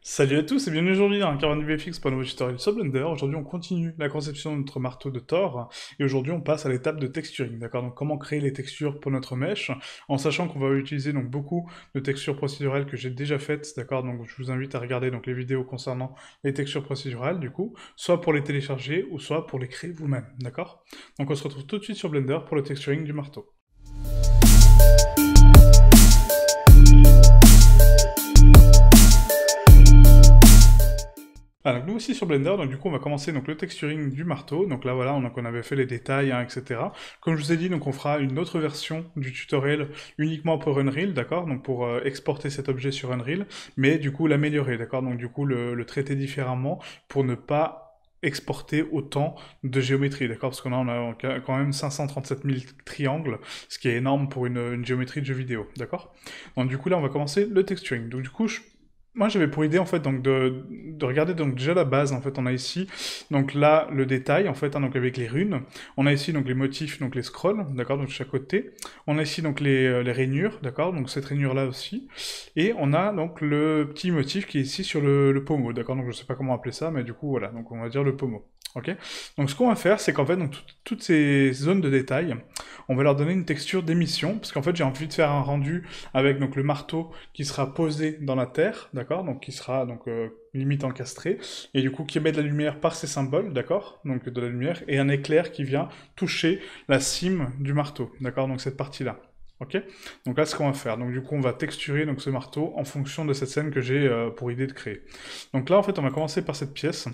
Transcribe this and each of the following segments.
Salut à tous et bienvenue aujourd'hui dans Caravan VFX pour un nouveau tutoriel sur Blender. Aujourd'hui on continue la conception de notre marteau de Thor et aujourd'hui on passe à l'étape de texturing, d'accord Donc comment créer les textures pour notre mèche en sachant qu'on va utiliser donc beaucoup de textures procédurales que j'ai déjà faites, d'accord Donc je vous invite à regarder donc les vidéos concernant les textures procédurales du coup, soit pour les télécharger ou soit pour les créer vous-même, d'accord Donc on se retrouve tout de suite sur Blender pour le texturing du marteau. Ah, nous aussi sur Blender, donc du coup on va commencer donc le texturing du marteau. Donc là voilà, on, donc, avait fait les détails, hein, etc. Comme je vous ai dit, donc on fera une autre version du tutoriel uniquement pour Unreal, d'accord Donc pour euh, exporter cet objet sur Unreal, mais du coup l'améliorer, d'accord Donc du coup le, traiter différemment pour ne pas exporter autant de géométrie, d'accord Parce qu'on a, quand même 537 000 triangles, ce qui est énorme pour une, géométrie de jeu vidéo, d'accord Donc du coup là, on va commencer le texturing. Donc du coup, moi, j'avais pour idée en fait donc de, regarder donc déjà la base en fait. On a ici donc là le détail en fait hein, donc avec les runes. On a ici donc les motifs donc les scrolls d'accord donc de chaque côté. On a ici donc les, euh, les rainures d'accord donc cette rainure là aussi. Et on a donc le petit motif qui est ici sur le, le pommeau d'accord donc je sais pas comment appeler ça mais du coup voilà donc on va dire le pommeau donc ce qu'on va faire, c'est qu'en fait, donc, toutes ces zones de détail, on va leur donner une texture d'émission, parce qu'en fait, j'ai envie de faire un rendu avec donc le marteau qui sera posé dans la terre, d'accord Donc qui sera donc euh, limite encastré, et du coup qui émet de la lumière par ses symboles, d'accord Donc de la lumière, et un éclair qui vient toucher la cime du marteau, d'accord Donc cette partie-là. Ok Donc là, ce qu'on va faire, donc du coup, on va texturer donc, ce marteau en fonction de cette scène que j'ai euh, pour idée de créer. Donc là, en fait, on va commencer par cette pièce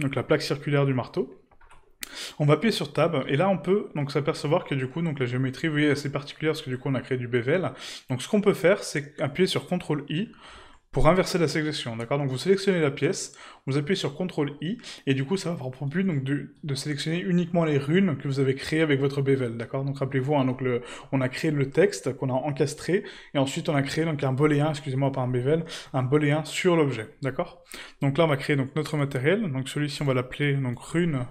donc la plaque circulaire du marteau. On va appuyer sur Tab, et là on peut donc s'apercevoir que du coup donc la géométrie est assez particulière parce que du coup on a créé du bevel. Donc ce qu'on peut faire c'est appuyer sur CTRL I pour inverser la sélection, d'accord Donc vous sélectionnez la pièce, vous appuyez sur CTRL-I, et du coup ça va avoir pour but donc, de, sélectionner uniquement les runes que vous avez créées avec votre bevel, d'accord Donc rappelez-vous, hein, on a créé le texte qu'on a encastré, et ensuite on a créé donc un boléen, excusez-moi, pas un bevel, un boléen sur l'objet, d'accord Donc là on va créer donc notre matériel, donc celui-ci on va l'appeler donc rune,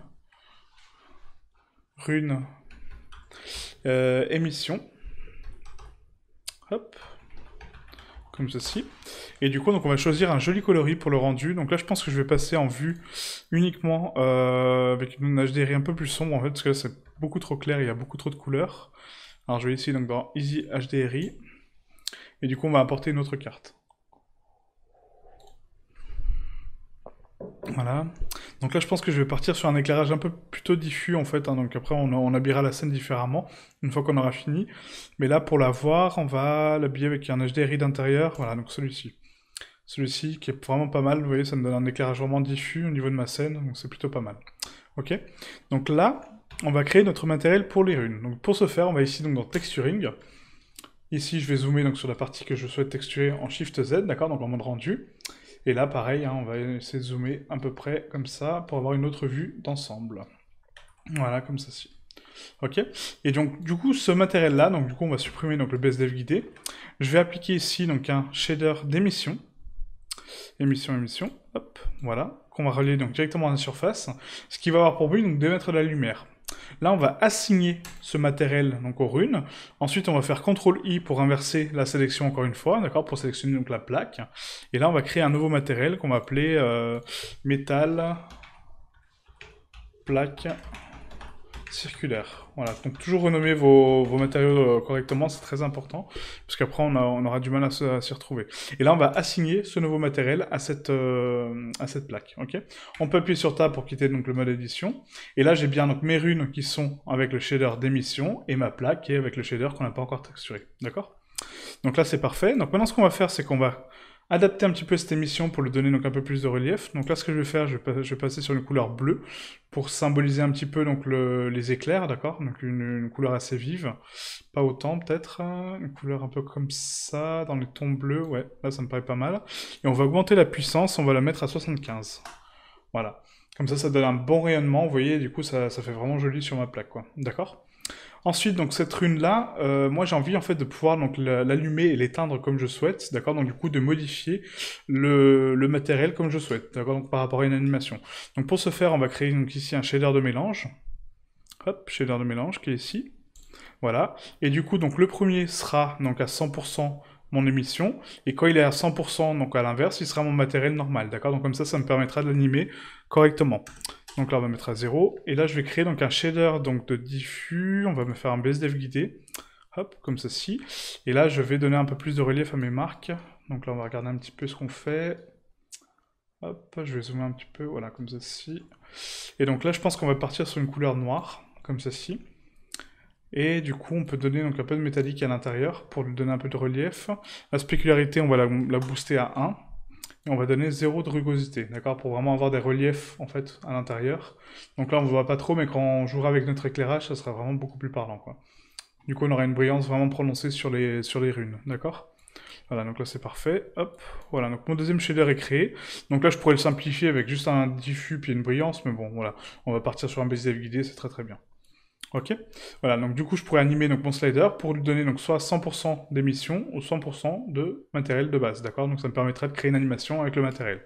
rune, euh, émission, hop, comme ceci. Et du coup, donc on va choisir un joli coloris pour le rendu. Donc là, je pense que je vais passer en vue uniquement euh, avec une HDRI un peu plus sombre, en fait, parce que là, c'est beaucoup trop clair, il y a beaucoup trop de couleurs. Alors, je vais ici, donc dans Easy HDRI. Et du coup, on va apporter une autre carte. Voilà. Donc là, je pense que je vais partir sur un éclairage un peu plutôt diffus, en fait. Hein. donc après, on, on, habillera la scène différemment, une fois qu'on aura fini. Mais là, pour la voir, on va l'habiller avec un HDRI d'intérieur. Voilà, donc celui-ci. Celui-ci qui est vraiment pas mal, vous voyez, ça me donne un éclairage vraiment diffus au niveau de ma scène, donc c'est plutôt pas mal. Ok Donc là, on va créer notre matériel pour les runes. Donc pour ce faire, on va ici donc dans Texturing. Ici, je vais zoomer donc sur la partie que je souhaite texturer en Shift Z, d'accord Donc en mode rendu. Et là, pareil, hein, on va essayer de zoomer à peu près comme ça pour avoir une autre vue d'ensemble. Voilà, comme ceci. Ok Et donc, du coup, ce matériel-là, donc du coup, on va supprimer donc, le Best dev guidé. Je vais appliquer ici donc un shader d'émission émission, émission, hop, voilà, qu'on va relier donc directement à la surface, ce qui va avoir pour but donc mettre de la lumière. Là, on va assigner ce matériel donc aux runes. Ensuite, on va faire CTRL-I pour inverser la sélection encore une fois, d'accord, pour sélectionner donc la plaque. Et là, on va créer un nouveau matériel qu'on va appeler euh, métal plaque circulaire. Voilà, donc toujours renommer vos, matériaux euh, correctement, c'est très important, parce qu'après on, aura du mal à, s'y retrouver. Et là, on va assigner ce nouveau matériel à cette, euh, à cette plaque. Ok on peut appuyer sur Tab pour quitter donc, le mode édition. Et là, j'ai bien donc, mes runes qui sont avec le shader d'émission et ma plaque qui est avec le shader qu'on n'a pas encore texturé. D'accord Donc là, c'est parfait. Donc maintenant, ce qu'on va faire, c'est qu'on va adapter un petit peu cette émission pour lui donner donc un peu plus de relief. Donc là, ce que je vais faire, je vais, passer sur une couleur bleue pour symboliser un petit peu donc les éclairs, d'accord Donc une, couleur assez vive, pas autant peut-être, hein. une couleur un peu comme ça, dans les tons bleus, ouais, là ça me paraît pas mal. Et on va augmenter la puissance, on va la mettre à 75. Voilà. Comme ça, ça donne un bon rayonnement, vous voyez, du coup, ça, ça fait vraiment joli sur ma plaque, quoi. D'accord Ensuite, donc cette rune-là, euh, moi j'ai envie en fait de pouvoir donc l'allumer et l'éteindre comme je souhaite, d'accord Donc du coup de modifier le, matériel comme je souhaite, d'accord par rapport à une animation. Donc pour ce faire, on va créer donc ici un shader de mélange. Hop, shader de mélange qui est ici. Voilà. Et du coup, donc le premier sera donc à 100% mon émission. Et quand il est à 100%, donc à l'inverse, il sera mon matériel normal, d'accord Donc comme ça, ça me permettra de l'animer correctement. Donc là, on va mettre à 0. Et là, je vais créer donc un shader donc, de diffus. On va me faire un dev guidé. Hop, comme ceci. Et là, je vais donner un peu plus de relief à mes marques. Donc là, on va regarder un petit peu ce qu'on fait. Hop, je vais zoomer un petit peu, voilà, comme ceci. Et donc là, je pense qu'on va partir sur une couleur noire, comme ceci. Et du coup, on peut donner donc un peu de métallique à l'intérieur pour lui donner un peu de relief. La spécularité, on va la, la booster à 1 on va donner zéro de rugosité, d'accord Pour vraiment avoir des reliefs, en fait, à l'intérieur. Donc là, on ne voit pas trop, mais quand on jouera avec notre éclairage, ça sera vraiment beaucoup plus parlant, quoi. Du coup, on aura une brillance vraiment prononcée sur les, sur les runes, d'accord voilà, donc là c'est parfait. Hop, voilà, donc mon deuxième shader est créé. Donc là je pourrais le simplifier avec juste un diffus puis une brillance, mais bon, voilà, on va partir sur un baiser guidé, c'est très très bien. Ok. Voilà, donc du coup, je pourrais animer donc, mon slider pour lui donner donc, soit 100% d'émission ou 100% de matériel de base, d'accord Donc ça me permettrait de créer une animation avec le matériel.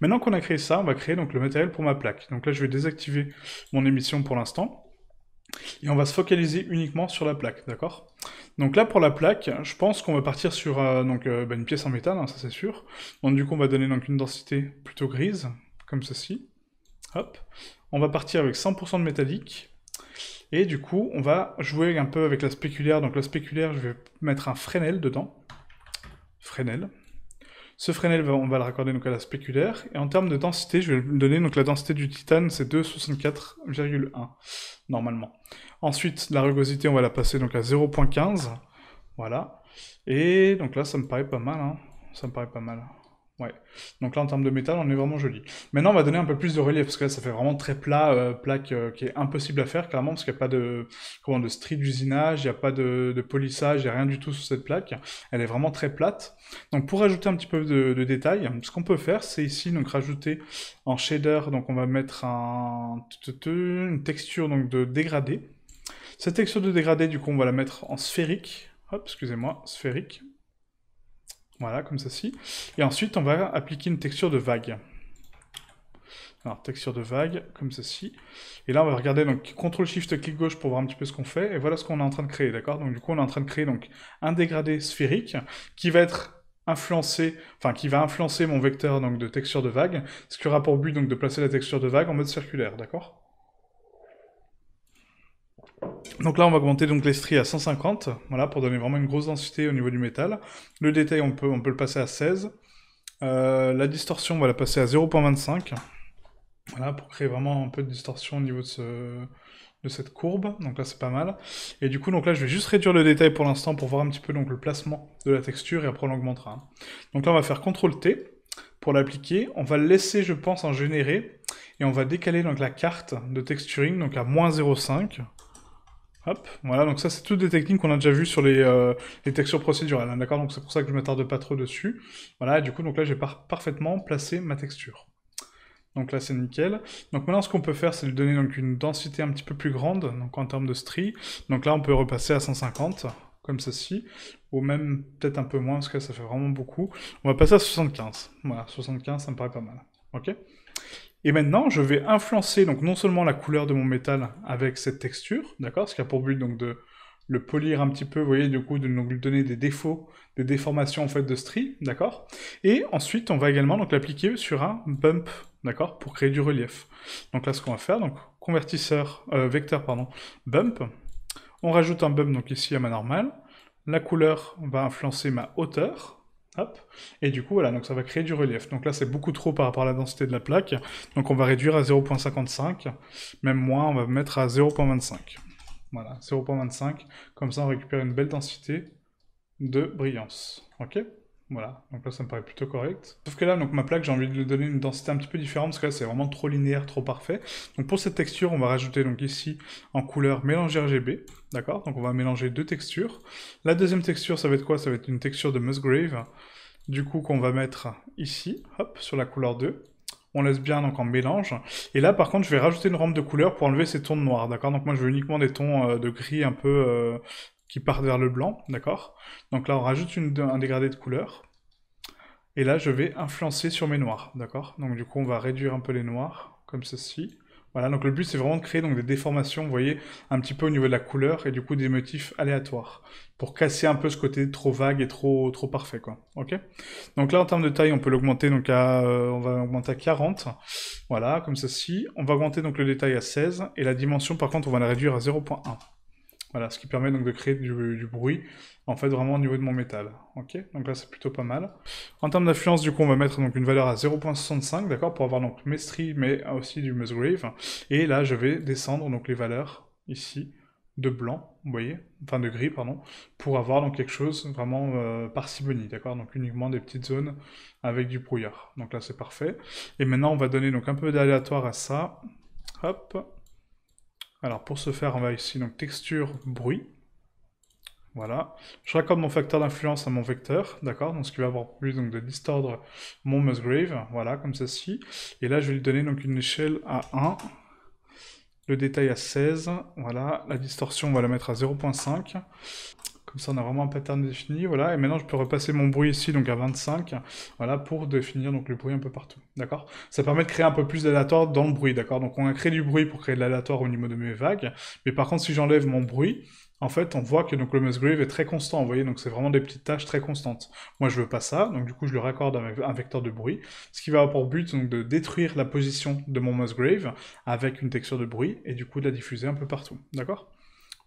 Maintenant qu'on a créé ça, on va créer donc, le matériel pour ma plaque. Donc là, je vais désactiver mon émission pour l'instant. Et on va se focaliser uniquement sur la plaque, d'accord donc là, pour la plaque, je pense qu'on va partir sur euh, donc, euh, bah, une pièce en métal, hein, ça c'est sûr. Donc du coup, on va donner donc, une densité plutôt grise, comme ceci. Hop. On va partir avec 100% de métallique. Et du coup, on va jouer un peu avec la spéculaire. Donc la spéculaire, je vais mettre un Fresnel dedans. Fresnel. Ce Fresnel, on va le raccorder donc à la spéculaire. Et en termes de densité, je vais lui donner donc la densité du titane, c'est 264,1 normalement. Ensuite, la rugosité, on va la passer donc à 0.15. Voilà. Et donc là, ça me paraît pas mal. Hein. Ça me paraît pas mal. Donc là, en termes de métal, on est vraiment joli. Maintenant, on va donner un peu plus de relief, parce que là, ça fait vraiment très plat, euh, plaque qui est impossible à faire, clairement, parce qu'il n'y a pas de, comment, de d'usinage, il n'y a pas de, polissage, il n'y a rien du tout sur cette plaque. Elle est vraiment très plate. Donc pour rajouter un petit peu de, détails, ce qu'on peut faire, c'est ici, donc rajouter en shader, donc on va mettre une texture donc, de dégradé. Cette texture de dégradé, du coup, on va la mettre en sphérique. Hop, excusez-moi, sphérique. Voilà, comme ceci. Et ensuite, on va appliquer une texture de vague. Alors, texture de vague, comme ceci. Et là, on va regarder, donc, CTRL-SHIFT-clic gauche pour voir un petit peu ce qu'on fait. Et voilà ce qu'on est en train de créer, d'accord Donc, du coup, on est en train de créer donc, un dégradé sphérique qui va être influencé, enfin qui va influencer mon vecteur donc de texture de vague, ce qui aura pour but donc de placer la texture de vague en mode circulaire, d'accord donc là, on va augmenter donc l'estrie à 150, voilà, pour donner vraiment une grosse densité au niveau du métal. Le détail, on peut, on peut le passer à 16. Euh, la distorsion, on va la passer à 0.25. Voilà, pour créer vraiment un peu de distorsion au niveau de, cette courbe. Donc là, c'est pas mal. Et du coup, donc là, je vais juste réduire le détail pour l'instant pour voir un petit peu le placement de la texture et après, on l'augmentera. Donc là, on va faire CTRL-T pour l'appliquer. On va laisser, je pense, en générer. Et on va décaler donc, la carte de texturing donc à moins 0.5. Hop, voilà, donc ça c'est toutes des techniques qu'on a déjà vues sur les, euh, textures procédurales, hein, d'accord Donc c'est pour ça que je ne m'attarde pas trop dessus. Voilà, du coup, donc là j'ai parfaitement placé ma texture. Donc là c'est nickel. Donc maintenant ce qu'on peut faire c'est lui donner donc une densité un petit peu plus grande, donc en termes de stri Donc là on peut repasser à 150, comme ceci, ou même peut-être un peu moins, parce que ça fait vraiment beaucoup. On va passer à 75. Voilà, 75 ça me paraît pas mal, ok et maintenant, je vais influencer donc non seulement la couleur de mon métal avec cette texture, d'accord Ce qui a pour but donc de le polir un petit peu, vous voyez, du coup, de lui donner des défauts, des déformations en fait de stri, d'accord Et ensuite, on va également donc l'appliquer sur un bump, d'accord Pour créer du relief. Donc là, ce qu'on va faire, donc convertisseur, euh, vecteur, pardon, bump. On rajoute un bump donc ici à ma normale. La couleur va influencer ma hauteur, Hop. Et du coup, voilà, donc ça va créer du relief. Donc là, c'est beaucoup trop par rapport à la densité de la plaque. Donc on va réduire à 0.55. Même moins, on va mettre à 0.25. Voilà, 0.25. Comme ça, on récupère une belle densité de brillance. OK voilà, donc là ça me paraît plutôt correct. Sauf que là, donc ma plaque, j'ai envie de lui donner une densité un petit peu différente, parce que là c'est vraiment trop linéaire, trop parfait. Donc pour cette texture, on va rajouter donc ici en couleur mélange RGB, d'accord Donc on va mélanger deux textures. La deuxième texture, ça va être quoi Ça va être une texture de Musgrave, du coup qu'on va mettre ici, hop, sur la couleur 2. On laisse bien donc en mélange. Et là par contre, je vais rajouter une rampe de couleur pour enlever ces tons de noir, d'accord Donc moi je veux uniquement des tons euh, de gris un peu euh, qui partent vers le blanc, d'accord Donc là, on rajoute un dégradé de couleur. Et là, je vais influencer sur mes noirs, d'accord Donc du coup, on va réduire un peu les noirs, comme ceci. Voilà, donc le but, c'est vraiment de créer donc, des déformations, vous voyez, un petit peu au niveau de la couleur et du coup des motifs aléatoires, pour casser un peu ce côté trop vague et trop, trop parfait, quoi, ok Donc là, en termes de taille, on peut l'augmenter, donc euh, on va augmenter à 40, voilà, comme ceci. On va augmenter donc le détail à 16, et la dimension, par contre, on va la réduire à 0.1. Voilà, ce qui permet donc de créer du, bruit, en fait, vraiment au niveau de mon métal. Ok, donc là, c'est plutôt pas mal. En termes d'affluence, du coup, on va mettre donc une valeur à 0.65, d'accord, pour avoir donc mes mais aussi du Musgrave. Et là, je vais descendre donc les valeurs, ici, de blanc, vous voyez, enfin de gris, pardon, pour avoir donc quelque chose vraiment par euh, parcimonie, d'accord Donc uniquement des petites zones avec du brouillard. Donc là, c'est parfait. Et maintenant, on va donner donc un peu d'aléatoire à ça. Hop, alors pour ce faire, on va ici, donc texture, bruit. Voilà. Je raccorde mon facteur d'influence à mon vecteur, d'accord Donc ce qui va avoir plus donc, de distordre mon Musgrave, voilà, comme ceci. Et là, je vais lui donner donc une échelle à 1, le détail à 16, voilà. La distorsion, on va la mettre à 0.5. Comme ça, on a vraiment un pattern défini. Voilà. Et maintenant, je peux repasser mon bruit ici, donc à 25. Voilà, pour définir donc le bruit un peu partout. D'accord Ça permet de créer un peu plus d'aléatoire dans le bruit. D'accord Donc, on a créé du bruit pour créer de l'aléatoire au niveau de mes vagues. Mais par contre, si j'enlève mon bruit, en fait, on voit que donc, le Musgrave est très constant, vous voyez, donc c'est vraiment des petites tâches très constantes. Moi, je veux pas ça, donc du coup, je le raccorde avec un vecteur de bruit, ce qui va avoir pour but donc, de détruire la position de mon Musgrave avec une texture de bruit, et du coup, de la diffuser un peu partout, d'accord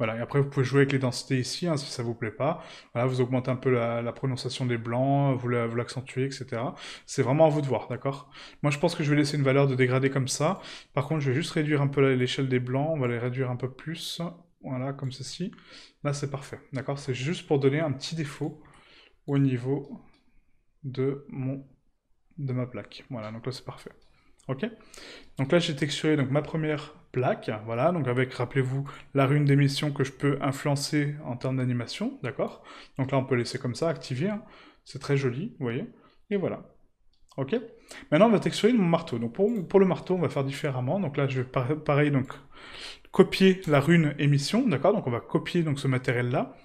voilà, et après vous pouvez jouer avec les densités ici, hein, si ça vous plaît pas. Voilà, vous augmentez un peu la, prononciation des blancs, vous l'accentuez, etc. C'est vraiment à vous de voir, d'accord Moi je pense que je vais laisser une valeur de dégradé comme ça. Par contre, je vais juste réduire un peu l'échelle des blancs, on va les réduire un peu plus. Voilà, comme ceci. Là c'est parfait, d'accord C'est juste pour donner un petit défaut au niveau de mon de ma plaque. Voilà, donc là c'est parfait. Ok Donc là j'ai texturé donc ma première plaque, voilà, donc avec, rappelez-vous, la rune d'émission que je peux influencer en termes d'animation, d'accord Donc là, on peut laisser comme ça, activer, hein. c'est très joli, vous voyez Et voilà, ok Maintenant, on va texturer mon marteau. Donc pour, le marteau, on va faire différemment. Donc là, je vais pareil, donc copier la rune émission, d'accord Donc on va copier donc ce matériel-là.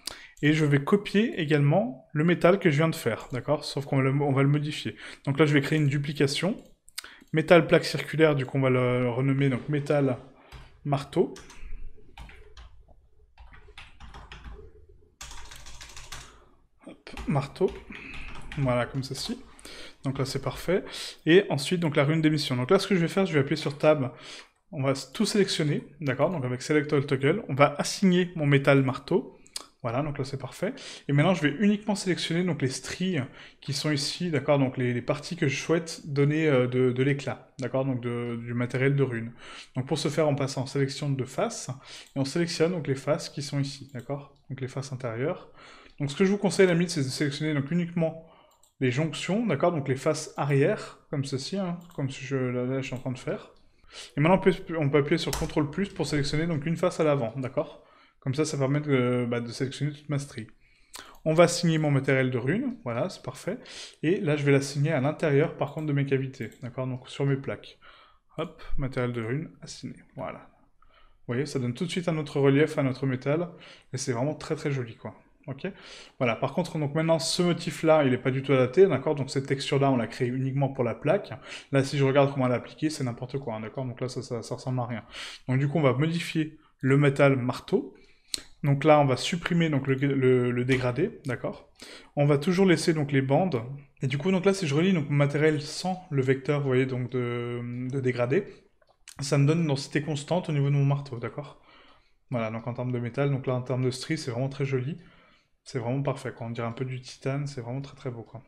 Et je vais copier également le métal que je viens de faire, d'accord Sauf qu'on va, va, le modifier. Donc là, je vais créer une duplication. Métal plaque circulaire, du coup, on va le renommer donc métal marteau. marteau. Voilà, comme ceci. Donc là, c'est parfait. Et ensuite, donc la rune d'émission. Donc là, ce que je vais faire, je vais appuyer sur Tab. On va tout sélectionner, d'accord Donc avec Select All Toggle, on va assigner mon métal marteau. Voilà, donc là c'est parfait. Et maintenant je vais uniquement sélectionner donc les stries qui sont ici, d'accord, donc les, parties que je souhaite donner euh, de, l'éclat, d'accord, donc du matériel de rune. Donc pour ce faire, on passe en sélection de faces, et on sélectionne donc les faces qui sont ici, d'accord, donc les faces intérieures. Donc ce que je vous conseille, mine, c'est de sélectionner donc uniquement les jonctions, d'accord, donc les faces arrière, comme ceci, hein, comme je, je suis en train de faire. Et maintenant on peut, on peut appuyer sur CTRL+, pour sélectionner donc une face à l'avant, d'accord comme ça, ça permet euh, bah, de sélectionner toute ma strie. On va signer mon matériel de rune, voilà, c'est parfait. Et là, je vais la signer à l'intérieur, par contre, de mes cavités, d'accord Donc, sur mes plaques. Hop, matériel de rune, assigné, voilà. Vous voyez, ça donne tout de suite un autre relief à notre métal, et c'est vraiment très très joli, quoi. Ok Voilà, par contre, donc maintenant, ce motif-là, il n'est pas du tout adapté, d'accord Donc, cette texture-là, on l'a créée uniquement pour la plaque. Là, si je regarde comment l'appliquer, c'est n'importe quoi, hein, d'accord Donc là, ça, ça ressemble à rien. Donc, du coup, on va modifier le métal marteau, donc là, on va supprimer donc, le, dégradé, d'accord On va toujours laisser donc les bandes. Et du coup, donc là, si je relis donc, mon matériel sans le vecteur, vous voyez, donc de, dégradé, ça me donne une densité constante au niveau de mon marteau, d'accord Voilà, donc en termes de métal, donc là, en termes de strie, c'est vraiment très joli. C'est vraiment parfait, quand On dirait un peu du titane, c'est vraiment très très beau, quoi.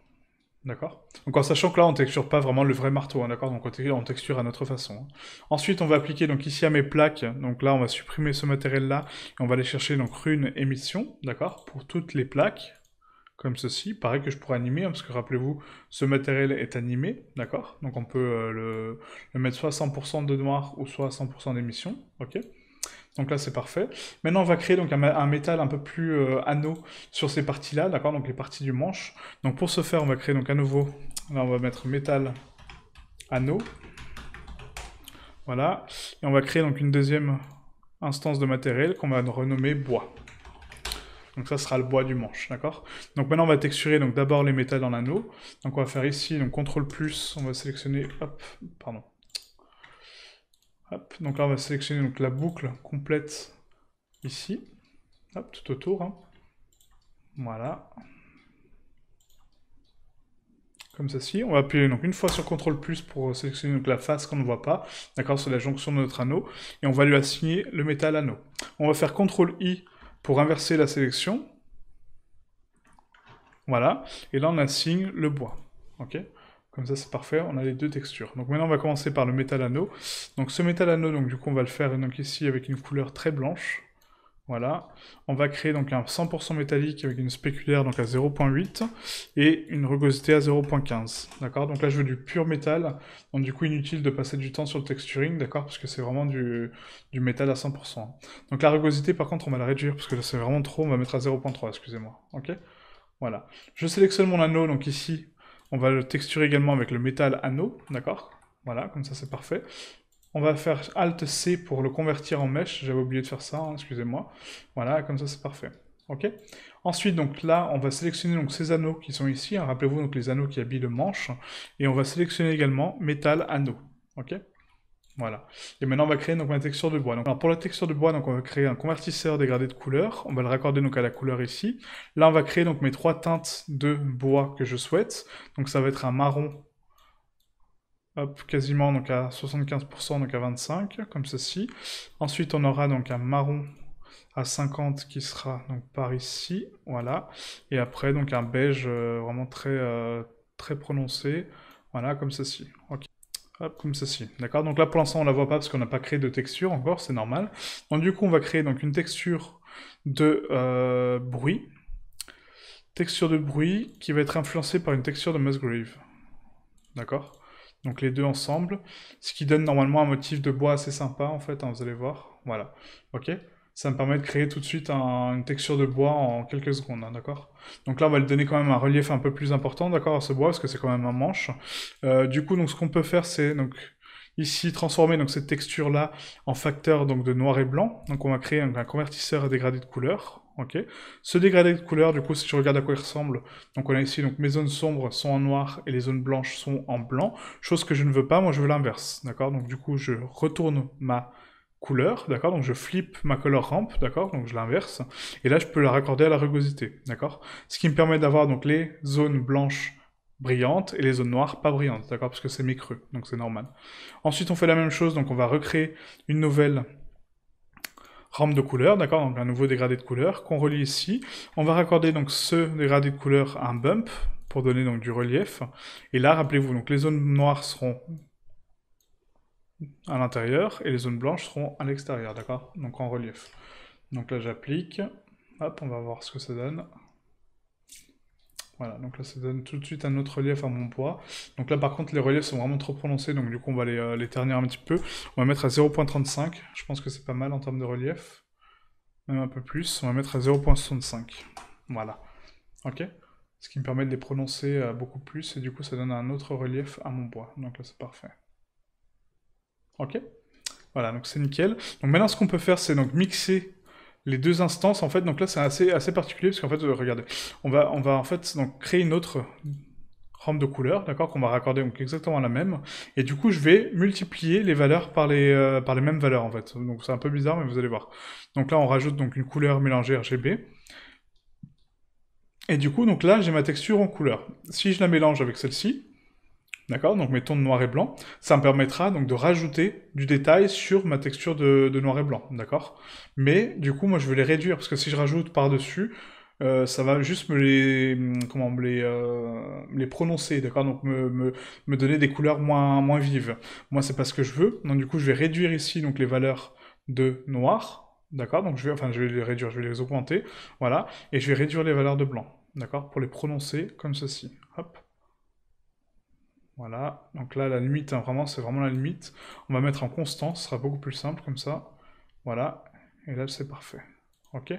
D'accord. Donc en sachant que là, on texture pas vraiment le vrai marteau, hein, d'accord Donc on texture à notre façon. Hein. Ensuite, on va appliquer donc ici à mes plaques. Donc là, on va supprimer ce matériel-là. Et on va aller chercher donc rune émission, d'accord Pour toutes les plaques, comme ceci. Pareil que je pourrais animer, hein, parce que rappelez-vous, ce matériel est animé, d'accord Donc on peut euh, le, le, mettre soit 100% de noir ou soit à 100% d'émission, ok donc là, c'est parfait. Maintenant, on va créer donc un, métal un peu plus euh, anneau sur ces parties-là, d'accord Donc les parties du manche. Donc pour ce faire, on va créer donc à nouveau, là, on va mettre métal anneau. Voilà. Et on va créer donc une deuxième instance de matériel qu'on va renommer bois. Donc ça sera le bois du manche, d'accord Donc maintenant on va texturer donc d'abord les métals dans l'anneau. Donc on va faire ici donc CTRL plus, on va sélectionner hop, pardon donc là, on va sélectionner la boucle complète ici. tout autour. Hein. Voilà. Comme ceci. On va appuyer donc une fois sur CTRL plus pour sélectionner la face qu'on ne voit pas. D'accord, c'est la jonction de notre anneau. Et on va lui assigner le métal anneau. On va faire CTRL I pour inverser la sélection. Voilà. Et là, on assigne le bois. OK comme ça, c'est parfait. On a les deux textures. Donc maintenant, on va commencer par le métal anneau. Donc ce métal anneau, donc, du coup, on va le faire donc, ici avec une couleur très blanche. Voilà. On va créer donc un 100% métallique avec une spéculaire donc à 0.8 et une rugosité à 0.15. D'accord Donc là, je veux du pur métal. Donc du coup, inutile de passer du temps sur le texturing, d'accord Parce que c'est vraiment du, du, métal à 100%. Donc la rugosité, par contre, on va la réduire parce que là, c'est vraiment trop. On va mettre à 0.3, excusez-moi. Ok Voilà. Je sélectionne mon anneau, donc ici, on va le texturer également avec le métal anneau, d'accord Voilà, comme ça c'est parfait. On va faire Alt-C pour le convertir en mèche. J'avais oublié de faire ça, hein, excusez-moi. Voilà, comme ça c'est parfait. Ok Ensuite, donc là, on va sélectionner donc, ces anneaux qui sont ici. Hein. Rappelez-vous donc les anneaux qui habillent le manche. Et on va sélectionner également métal anneau. ok voilà. Et maintenant, on va créer donc, ma texture de bois. pour la texture de bois, donc, on va créer un convertisseur dégradé de couleur. On va le raccorder donc, à la couleur ici. Là, on va créer donc, mes trois teintes de bois que je souhaite. Donc, ça va être un marron, quasiment donc, à 75%, donc à 25, comme ceci. Ensuite, on aura donc un marron à 50 qui sera donc par ici, voilà. Et après, donc un beige euh, vraiment très, euh, très prononcé, voilà, comme ceci. ok comme ceci. D'accord Donc là, pour l'instant, on la voit pas parce qu'on n'a pas créé de texture encore, c'est normal. Donc du coup, on va créer donc une texture de euh, bruit. Texture de bruit qui va être influencée par une texture de Musgrave. D'accord donc les deux ensemble, ce qui donne normalement un motif de bois assez sympa en fait, hein, vous allez voir, voilà, ok ça me permet de créer tout de suite une texture de bois en quelques secondes, hein, d'accord Donc là, on va lui donner quand même un relief un peu plus important, d'accord, à ce bois, parce que c'est quand même un manche. Euh, du coup, donc, ce qu'on peut faire, c'est donc ici transformer donc, cette texture-là en facteur donc, de noir et blanc. Donc on va créer un, convertisseur dégradé de couleur, ok Ce dégradé de couleur, du coup, si je regarde à quoi il ressemble, donc on a ici, donc mes zones sombres sont en noir et les zones blanches sont en blanc, chose que je ne veux pas, moi je veux l'inverse, d'accord Donc du coup, je retourne ma couleur, d'accord Donc je flippe ma color ramp, d'accord Donc je l'inverse. Et là, je peux la raccorder à la rugosité, d'accord Ce qui me permet d'avoir donc les zones blanches brillantes et les zones noires pas brillantes, d'accord Parce que c'est mes creux, donc c'est normal. Ensuite, on fait la même chose, donc on va recréer une nouvelle rampe de couleur, d'accord Donc un nouveau dégradé de couleur qu'on relie ici. On va raccorder donc ce dégradé de couleur à un bump pour donner donc du relief. Et là, rappelez-vous, donc les zones noires seront à l'intérieur et les zones blanches seront à l'extérieur, d'accord Donc en relief. Donc là j'applique, hop, on va voir ce que ça donne. Voilà, donc là ça donne tout de suite un autre relief à mon poids. Donc là par contre les reliefs sont vraiment trop prononcés, donc du coup on va les, euh, ternir un petit peu. On va mettre à 0.35, je pense que c'est pas mal en termes de relief. Même un peu plus, on va mettre à 0.65. Voilà, ok Ce qui me permet de les prononcer euh, beaucoup plus et du coup ça donne un autre relief à mon poids. Donc là c'est parfait. Ok Voilà, donc c'est nickel. Donc maintenant, ce qu'on peut faire, c'est donc mixer les deux instances. En fait, donc là, c'est assez, assez particulier parce qu'en fait, euh, regardez, on va, on va en fait donc créer une autre rampe de couleurs, d'accord, qu'on va raccorder donc exactement la même. Et du coup, je vais multiplier les valeurs par les, euh, par les mêmes valeurs, en fait. Donc c'est un peu bizarre, mais vous allez voir. Donc là, on rajoute donc une couleur mélangée RGB. Et du coup, donc là, j'ai ma texture en couleur. Si je la mélange avec celle-ci, D'accord Donc mes tons de noir et blanc. Ça me permettra donc de rajouter du détail sur ma texture de, noir et blanc. D'accord Mais du coup, moi, je veux les réduire parce que si je rajoute par-dessus, euh, ça va juste me les, hum, les, euh, les prononcer, d'accord Donc me, me, donner des couleurs moins, moins vives. Moi, c'est pas ce que je veux. Donc du coup, je vais réduire ici donc les valeurs de noir. D'accord Donc je vais, enfin, je vais les réduire, je vais les augmenter. Voilà. Et je vais réduire les valeurs de blanc. D'accord Pour les prononcer comme ceci. Hop. Voilà, donc là, la limite, hein, vraiment, c'est vraiment la limite. On va mettre en constant, ce sera beaucoup plus simple comme ça. Voilà, et là, c'est parfait. Ok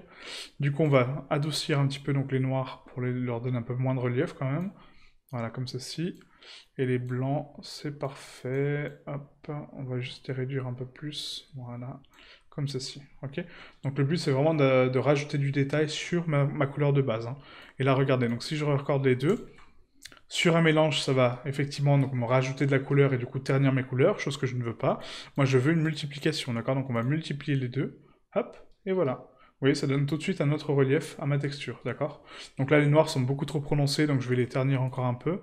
Du coup, on va adoucir un petit peu donc, les noirs pour leur donner un peu moins de relief quand même. Voilà, comme ceci. Et les blancs, c'est parfait. Hop, on va juste les réduire un peu plus. Voilà, comme ceci. Ok Donc le but, c'est vraiment de, rajouter du détail sur ma, couleur de base. Hein. Et là, regardez, donc si je recorde les deux, sur un mélange, ça va effectivement donc me rajouter de la couleur et du coup ternir mes couleurs, chose que je ne veux pas. Moi, je veux une multiplication, d'accord Donc on va multiplier les deux. Hop, et voilà. Vous voyez, ça donne tout de suite un autre relief à ma texture, d'accord Donc là, les noirs sont beaucoup trop prononcés, donc je vais les ternir encore un peu.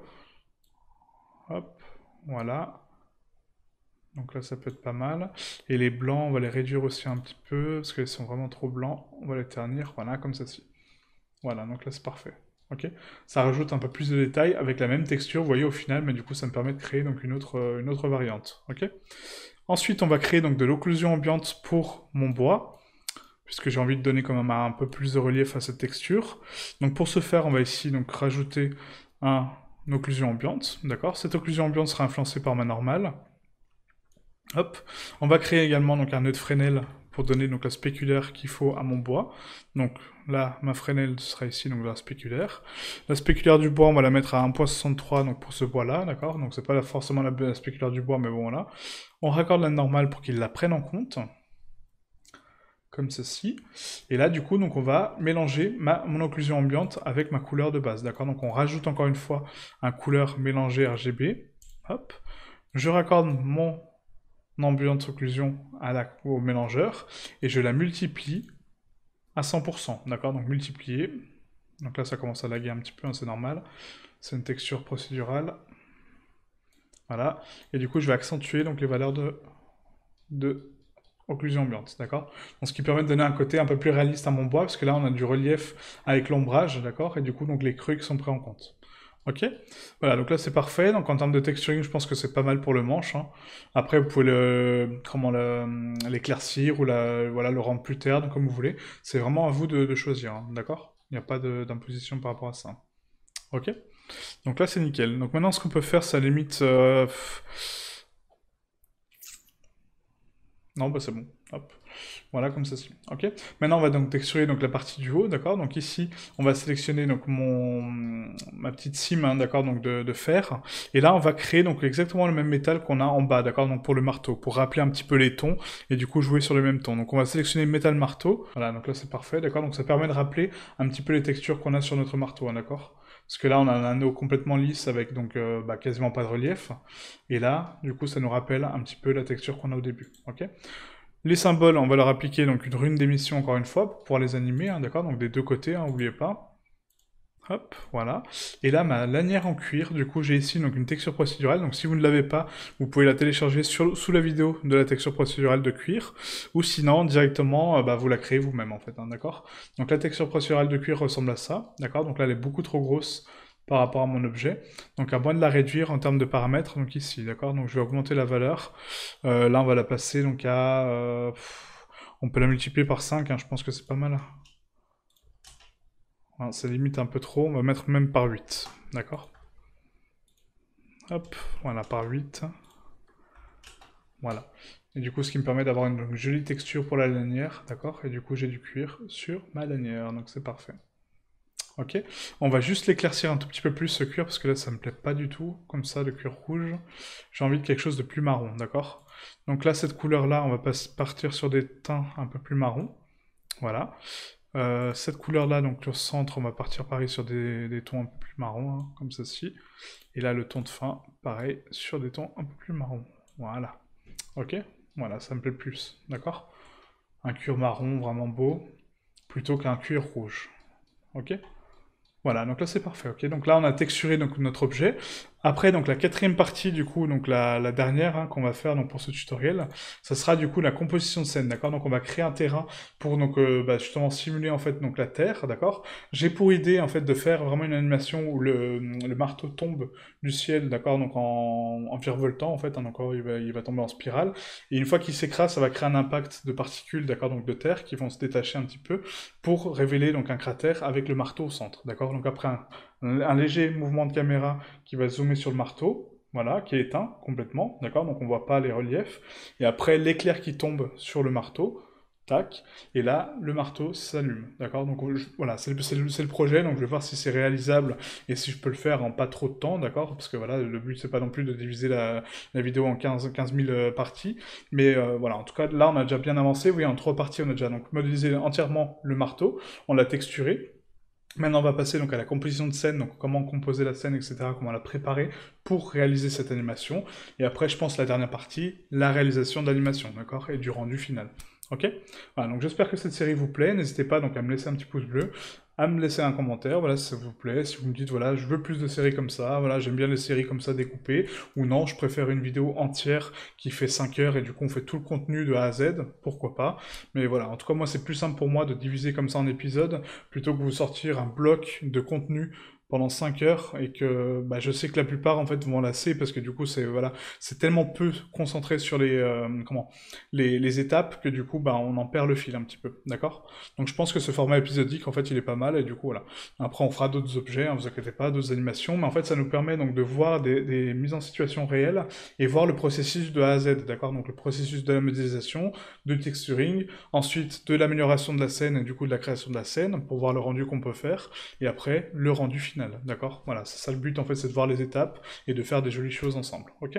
Hop, voilà. Donc là, ça peut être pas mal. Et les blancs, on va les réduire aussi un petit peu, parce qu'ils sont vraiment trop blancs. On va les ternir, voilà, comme ceci. Voilà, donc là, c'est parfait ça rajoute un peu plus de détails avec la même texture, vous voyez, au final, mais du coup, ça me permet de créer donc une autre, euh, une autre variante. Ok. Ensuite, on va créer donc de l'occlusion ambiante pour mon bois, puisque j'ai envie de donner quand même un peu plus de relief à cette texture. Donc pour ce faire, on va ici donc rajouter un, une occlusion ambiante, d'accord Cette occlusion ambiante sera influencée par ma normale. On va créer également donc un nœud de Fresnel pour donner donc la spéculaire qu'il faut à mon bois. Donc là, ma Fresnel sera ici, donc la spéculaire. La spéculaire du bois, on va la mettre à 1.63 donc pour ce bois-là, d'accord Donc c'est pas forcément la, spéculaire du bois, mais bon, voilà. On raccorde la normale pour qu'il la prenne en compte comme ceci. Et là, du coup, donc on va mélanger ma, mon occlusion ambiante avec ma couleur de base, d'accord Donc on rajoute encore une fois un couleur mélangé RGB. Hop. Je raccorde mon Ambiance occlusion à la, au mélangeur, et je la multiplie à 100%, d'accord Donc multiplier, donc là ça commence à laguer un petit peu, hein, c'est normal, c'est une texture procédurale, voilà, et du coup je vais accentuer donc les valeurs de, de occlusion ambiante, d'accord Ce qui permet de donner un côté un peu plus réaliste à mon bois, parce que là on a du relief avec l'ombrage, d'accord Et du coup donc les crues sont pris en compte. Ok, voilà, donc là c'est parfait. Donc en termes de texturing, je pense que c'est pas mal pour le manche. Hein. Après, vous pouvez le, comment l'éclaircir ou la, voilà, le rendre plus terne, comme vous voulez. C'est vraiment à vous de, choisir, hein. d'accord? Il n'y a pas d'imposition par rapport à ça. Ok? Donc là c'est nickel. Donc maintenant, ce qu'on peut faire, ça limite. Euh, non, bah c'est bon. Hop. Voilà, comme ça Ok. Maintenant, on va donc texturer donc la partie du haut, d'accord. Donc ici, on va sélectionner donc mon ma petite cime, hein, d'accord, donc de, fer. Et là, on va créer donc exactement le même métal qu'on a en bas, d'accord. Donc pour le marteau, pour rappeler un petit peu les tons et du coup jouer sur le même ton. Donc on va sélectionner métal marteau. Voilà, donc là c'est parfait, d'accord. Donc ça permet de rappeler un petit peu les textures qu'on a sur notre marteau, hein, d'accord. Parce que là, on a un anneau complètement lisse avec donc euh, bah, quasiment pas de relief. Et là, du coup, ça nous rappelle un petit peu la texture qu'on a au début. Ok les symboles, on va leur appliquer donc une rune d'émission encore une fois pour pouvoir les animer, hein, d'accord Donc des deux côtés, n'oubliez hein, pas. Hop, voilà. Et là, ma lanière en cuir, du coup, j'ai ici donc une texture procédurale. Donc si vous ne l'avez pas, vous pouvez la télécharger sous la vidéo de la texture procédurale de cuir. Ou sinon, directement, euh, bah, vous la créez vous-même en fait, hein, d'accord Donc la texture procédurale de cuir ressemble à ça, d'accord Donc là, elle est beaucoup trop grosse par rapport à mon objet. Donc à moins de la réduire en termes de paramètres, donc ici, d'accord Donc je vais augmenter la valeur. Euh, là, on va la passer donc à... Euh, on peut la multiplier par 5, hein, je pense que c'est pas mal. ça limite un peu trop, on va mettre même par 8, d'accord Hop, voilà, par 8. Voilà. Et du coup, ce qui me permet d'avoir une, une jolie texture pour la lanière, d'accord Et du coup, j'ai du cuir sur ma lanière, donc c'est parfait ok On va juste l'éclaircir un tout petit peu plus ce cuir, parce que là ça me plaît pas du tout, comme ça, le cuir rouge. J'ai envie de quelque chose de plus marron, d'accord Donc là, cette couleur-là, on va partir sur des teints un peu plus marron, voilà. Euh, cette couleur-là, donc le centre, on va partir pareil sur des, tons un peu plus marron, hein, comme ceci. Et là, le ton de fin, pareil, sur des tons un peu plus marron, voilà. Ok Voilà, ça me plaît plus, d'accord Un cuir marron vraiment beau, plutôt qu'un cuir rouge. Ok voilà, donc là c'est parfait, ok. Donc là on a texturé donc, notre objet. Après, donc la quatrième partie, du coup, donc la, dernière hein, qu'on va faire donc, pour ce tutoriel, ça sera du coup la composition de scène, d'accord Donc on va créer un terrain pour donc euh, bah, justement simuler en fait donc la terre, d'accord J'ai pour idée en fait de faire vraiment une animation où le, marteau tombe du ciel, d'accord Donc en, en virevoltant en fait, hein, encore oh, il va, tomber en spirale. Et une fois qu'il s'écrase, ça va créer un impact de particules, d'accord Donc de terre qui vont se détacher un petit peu pour révéler donc un cratère avec le marteau au centre, d'accord Donc après un léger mouvement de caméra qui va zoomer sur le marteau, voilà, qui est éteint complètement, d'accord Donc on voit pas les reliefs. Et après, l'éclair qui tombe sur le marteau, tac, et là, le marteau s'allume, d'accord Donc voilà, c'est le, projet, donc je vais voir si c'est réalisable et si je peux le faire en pas trop de temps, d'accord Parce que voilà, le but, c'est pas non plus de diviser la, vidéo en 15, 000 euh, parties, mais euh, voilà, en tout cas, là, on a déjà bien avancé, oui, en trois parties, on a déjà donc modélisé entièrement le marteau, on l'a texturé, Maintenant, on va passer donc à la composition de scène, donc comment composer la scène, etc., comment la préparer pour réaliser cette animation. Et après, je pense la dernière partie, la réalisation de l'animation, d'accord, et du rendu final. Ok Voilà, donc j'espère que cette série vous plaît. N'hésitez pas donc à me laisser un petit pouce bleu, à me laisser un commentaire, voilà, si ça vous plaît, si vous me dites, voilà, je veux plus de séries comme ça, voilà, j'aime bien les séries comme ça découpées, ou non, je préfère une vidéo entière qui fait 5 heures et du coup on fait tout le contenu de A à Z, pourquoi pas, mais voilà, en tout cas moi c'est plus simple pour moi de diviser comme ça en épisodes, plutôt que vous sortir un bloc de contenu pendant 5 heures et que bah, je sais que la plupart en fait vont lasser parce que du coup c'est voilà c'est tellement peu concentré sur les euh, comment les, étapes que du coup bah, on en perd le fil un petit peu d'accord donc je pense que ce format épisodique en fait il est pas mal et du coup voilà après on fera d'autres objets ne hein, vous inquiétez pas d'autres animations mais en fait ça nous permet donc de voir des, des mises en situation réelles et voir le processus de A à Z d'accord donc le processus de la modélisation de texturing ensuite de l'amélioration de la scène et du coup de la création de la scène pour voir le rendu qu'on peut faire et après le rendu final d'accord Voilà, ça le but en fait, c'est de voir les étapes et de faire des jolies choses ensemble, ok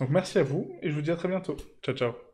Donc merci à vous et je vous dis à très bientôt. Ciao, ciao